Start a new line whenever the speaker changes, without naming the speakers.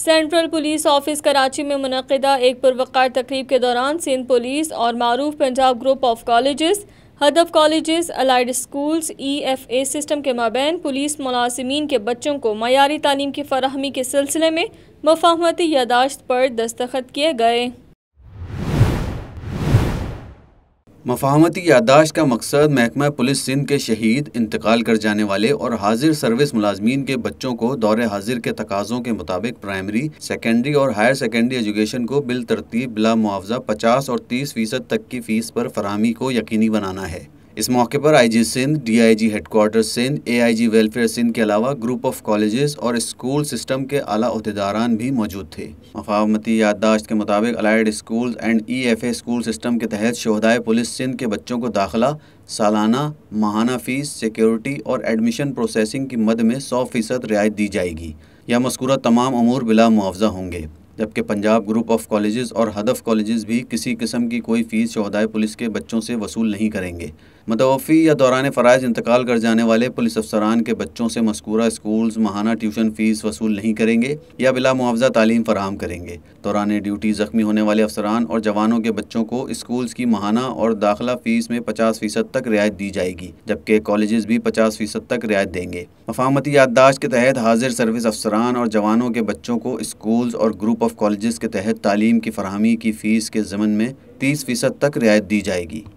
central police office Karachi में मनदा एक पुरवकार तकरीब के दौरान सिंध पुलिस और मरूफ Punjab group of colleges Hadaf colleges allied schools E F A system के माबेन पुलिस मुलाजमीन के बच्चों को मैारी तालीम की फरहमी के सिलसिले में मफाहमती यादाश्त पर दस्तखत किए गए
मफाहमती यादाश्त का मकसद महकमा पुलिस सिंध के शहीद इंतकाल कर जाने वाले और हाजिर सर्विस मुलाजमीन के बच्चों को दौर हाजिर के तकाजों के मुताबिक प्राइमरी सेकेंडरी और हायर सेकेंडरी एजुकेशन को बिल तरतीब बिला मुआवजा पचास और तीस फीसद तक की फ़ीस पर फरहमी को यकीनी बनाना है इस मौके पर IG Sindh DIG headquarter Sindh AIG welfare Sindh के अलावा ग्रुप ऑफ कॉलेजेस और स्कूल सिस्टम के आला अहदेदारान भी मौजूद थे मफामती याददाश्त के मुताबिक allied school and E F A school system के तहत शहदाय पुलिस सिंध के बच्चों को दाखिला सालाना माहाना फीस सिक्योरिटी और एडमिशन प्रोसेसिंग की मद में सौ फीसद रियायत दी जाएगी यह मस्कूरा तमाम अमूर बिला मुआवजा होंगे जबकि पंजाब ग्रुप ऑफ कॉलेजेस और हदफ कॉलेजेस भी किसी किस्म की कोई फ़ीस शहदाय पुलिस के बच्चों से वसूल नहीं करेंगे मतवफ़ी या दौरान फ़रज़ इंतकाल कर जाने वाले पुलिस अफसरान के बच्चों से मस्कूरा स्कूल्स महाना ट्यूशन फ़ीस वसूल नहीं करेंगे या बिला मुआवजा तालीम फ़राम करेंगे दौरान ड्यूटी ज़ख्मी होने वाले अफसरान और जवानों के बच्चों को स्कूल्स की महाना और दाखिला फ़ीस में पचास फ़ीसद तक रियायत दी जाएगी जबकि कॉलेज भी पचास फ़ीसद तक रियायत देंगे मफामती याददाश्त के तहत हाजिर सर्विस अफसरान और जवानों के बच्चों को स्कूल्स और ग्रुप ऑफ कॉलेज के तहत तालीम की फरहमी की फ़ीस के ज़मन में तीस फ़ीसद तक रियायत दी जाएगी